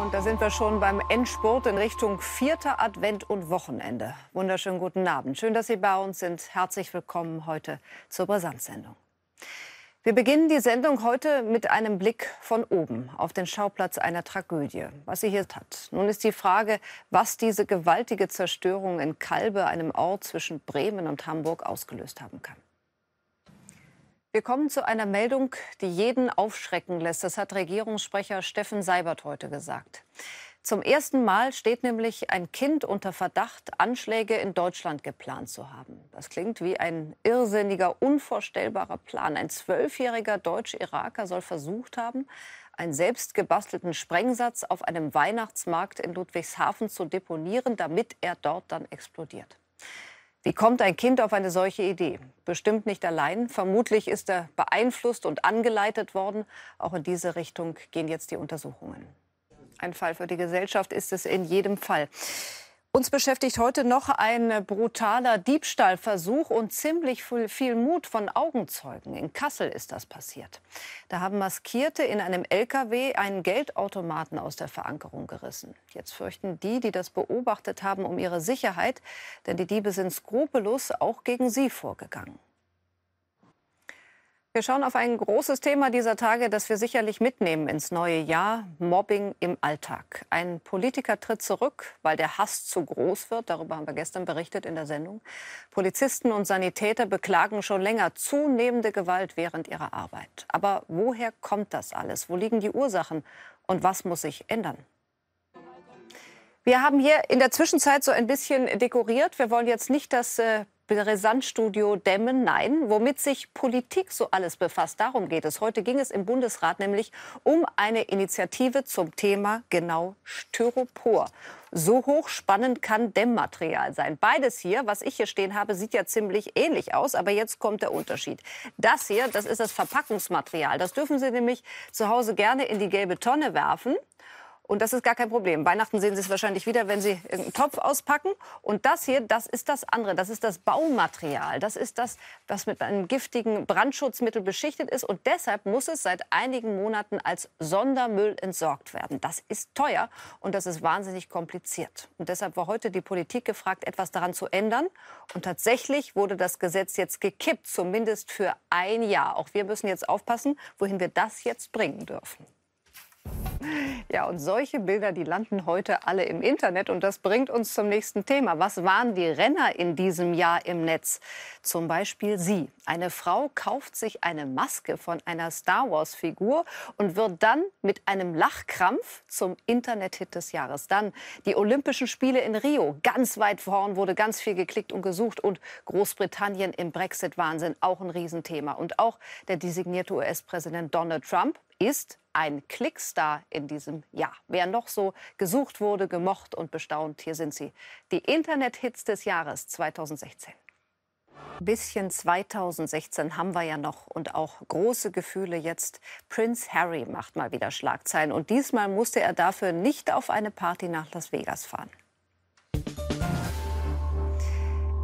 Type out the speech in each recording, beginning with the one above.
Und da sind wir schon beim Endspurt in Richtung vierter Advent und Wochenende. Wunderschönen guten Abend. Schön, dass Sie bei uns sind. Herzlich willkommen heute zur Brisanz-Sendung. Wir beginnen die Sendung heute mit einem Blick von oben auf den Schauplatz einer Tragödie, was sie hier hat. Nun ist die Frage, was diese gewaltige Zerstörung in Kalbe, einem Ort zwischen Bremen und Hamburg, ausgelöst haben kann. Wir kommen zu einer Meldung, die jeden aufschrecken lässt. Das hat Regierungssprecher Steffen Seibert heute gesagt. Zum ersten Mal steht nämlich ein Kind unter Verdacht, Anschläge in Deutschland geplant zu haben. Das klingt wie ein irrsinniger, unvorstellbarer Plan. Ein zwölfjähriger Deutsch-Iraker soll versucht haben, einen selbst gebastelten Sprengsatz auf einem Weihnachtsmarkt in Ludwigshafen zu deponieren, damit er dort dann explodiert. Wie kommt ein Kind auf eine solche Idee? Bestimmt nicht allein. Vermutlich ist er beeinflusst und angeleitet worden. Auch in diese Richtung gehen jetzt die Untersuchungen. Ein Fall für die Gesellschaft ist es in jedem Fall. Uns beschäftigt heute noch ein brutaler Diebstahlversuch und ziemlich viel Mut von Augenzeugen. In Kassel ist das passiert. Da haben Maskierte in einem LKW einen Geldautomaten aus der Verankerung gerissen. Jetzt fürchten die, die das beobachtet haben, um ihre Sicherheit, denn die Diebe sind skrupellos auch gegen sie vorgegangen. Wir schauen auf ein großes Thema dieser Tage, das wir sicherlich mitnehmen ins neue Jahr, Mobbing im Alltag. Ein Politiker tritt zurück, weil der Hass zu groß wird, darüber haben wir gestern berichtet in der Sendung. Polizisten und Sanitäter beklagen schon länger zunehmende Gewalt während ihrer Arbeit. Aber woher kommt das alles? Wo liegen die Ursachen und was muss sich ändern? Wir haben hier in der Zwischenzeit so ein bisschen dekoriert. Wir wollen jetzt nicht dass äh, brisant dämmen. Nein, womit sich Politik so alles befasst, darum geht es. Heute ging es im Bundesrat nämlich um eine Initiative zum Thema genau Styropor. So hochspannend kann Dämmmaterial sein. Beides hier, was ich hier stehen habe, sieht ja ziemlich ähnlich aus, aber jetzt kommt der Unterschied. Das hier, das ist das Verpackungsmaterial. Das dürfen Sie nämlich zu Hause gerne in die gelbe Tonne werfen. Und das ist gar kein Problem. Weihnachten sehen Sie es wahrscheinlich wieder, wenn Sie einen Topf auspacken. Und das hier, das ist das andere. Das ist das Baumaterial. Das ist das, was mit einem giftigen Brandschutzmittel beschichtet ist. Und deshalb muss es seit einigen Monaten als Sondermüll entsorgt werden. Das ist teuer und das ist wahnsinnig kompliziert. Und deshalb war heute die Politik gefragt, etwas daran zu ändern. Und tatsächlich wurde das Gesetz jetzt gekippt, zumindest für ein Jahr. Auch wir müssen jetzt aufpassen, wohin wir das jetzt bringen dürfen. Ja, und solche Bilder, die landen heute alle im Internet. Und das bringt uns zum nächsten Thema. Was waren die Renner in diesem Jahr im Netz? Zum Beispiel sie. Eine Frau kauft sich eine Maske von einer Star Wars-Figur und wird dann mit einem Lachkrampf zum Internet-Hit des Jahres. Dann die Olympischen Spiele in Rio. Ganz weit vorn wurde ganz viel geklickt und gesucht. Und Großbritannien im Brexit-Wahnsinn auch ein Riesenthema. Und auch der designierte US-Präsident Donald Trump ist ein Klickstar in diesem Jahr. Wer noch so gesucht wurde, gemocht und bestaunt, hier sind sie. Die Internet-Hits des Jahres 2016. Bisschen 2016 haben wir ja noch und auch große Gefühle jetzt. Prince Harry macht mal wieder Schlagzeilen und diesmal musste er dafür nicht auf eine Party nach Las Vegas fahren.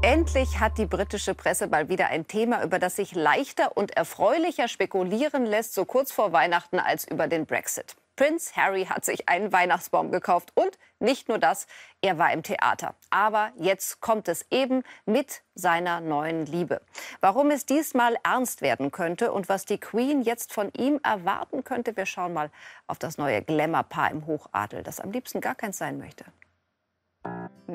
Endlich hat die britische Presse mal wieder ein Thema, über das sich leichter und erfreulicher spekulieren lässt, so kurz vor Weihnachten als über den Brexit. Prince Harry hat sich einen Weihnachtsbaum gekauft und nicht nur das, er war im Theater. Aber jetzt kommt es eben mit seiner neuen Liebe. Warum es diesmal ernst werden könnte und was die Queen jetzt von ihm erwarten könnte, wir schauen mal auf das neue Glamour-Paar im Hochadel, das am liebsten gar keins sein möchte.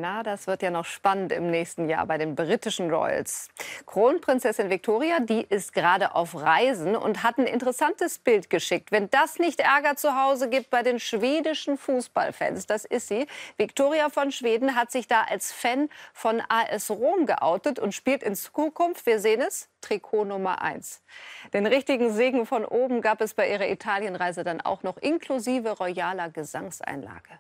Na, das wird ja noch spannend im nächsten Jahr bei den britischen Royals. Kronprinzessin Victoria, die ist gerade auf Reisen und hat ein interessantes Bild geschickt. Wenn das nicht Ärger zu Hause gibt bei den schwedischen Fußballfans, das ist sie. Victoria von Schweden hat sich da als Fan von AS Rom geoutet und spielt in Zukunft, wir sehen es, Trikot Nummer 1. Den richtigen Segen von oben gab es bei ihrer Italienreise dann auch noch inklusive royaler Gesangseinlage.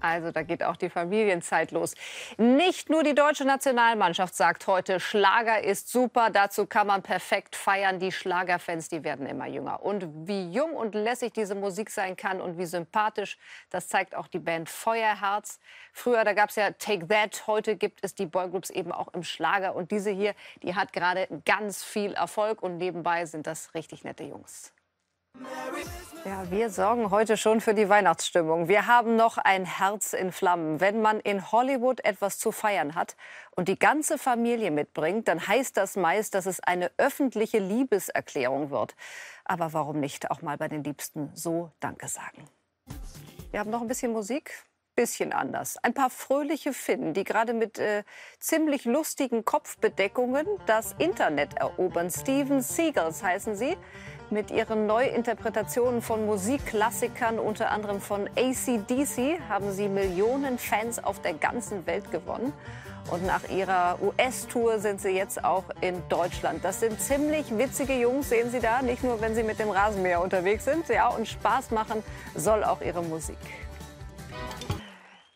Also da geht auch die Familienzeit los. Nicht nur die deutsche Nationalmannschaft sagt heute, Schlager ist super, dazu kann man perfekt feiern. Die Schlagerfans, die werden immer jünger. Und wie jung und lässig diese Musik sein kann und wie sympathisch, das zeigt auch die Band Feuerherz. Früher, da gab es ja Take That, heute gibt es die Boygroups eben auch im Schlager. Und diese hier, die hat gerade ganz viel Erfolg und nebenbei sind das richtig nette Jungs. Ja, wir sorgen heute schon für die Weihnachtsstimmung. Wir haben noch ein Herz in Flammen. Wenn man in Hollywood etwas zu feiern hat und die ganze Familie mitbringt, dann heißt das meist, dass es eine öffentliche Liebeserklärung wird. Aber warum nicht auch mal bei den Liebsten so Danke sagen? Wir haben noch ein bisschen Musik bisschen anders. Ein paar fröhliche Finnen, die gerade mit äh, ziemlich lustigen Kopfbedeckungen das Internet erobern. Steven Seagals heißen sie. Mit ihren Neuinterpretationen von Musikklassikern, unter anderem von ACDC, haben sie Millionen Fans auf der ganzen Welt gewonnen. Und nach ihrer US-Tour sind sie jetzt auch in Deutschland. Das sind ziemlich witzige Jungs, sehen Sie da. Nicht nur, wenn sie mit dem Rasenmäher unterwegs sind. Ja, und Spaß machen soll auch ihre Musik.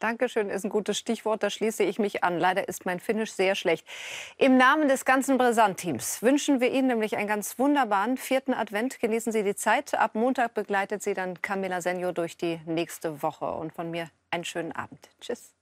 Dankeschön ist ein gutes Stichwort, da schließe ich mich an. Leider ist mein Finish sehr schlecht. Im Namen des ganzen Brisant-Teams wünschen wir Ihnen nämlich einen ganz wunderbaren vierten Advent. Genießen Sie die Zeit. Ab Montag begleitet Sie dann Camilla Senio durch die nächste Woche. Und von mir einen schönen Abend. Tschüss.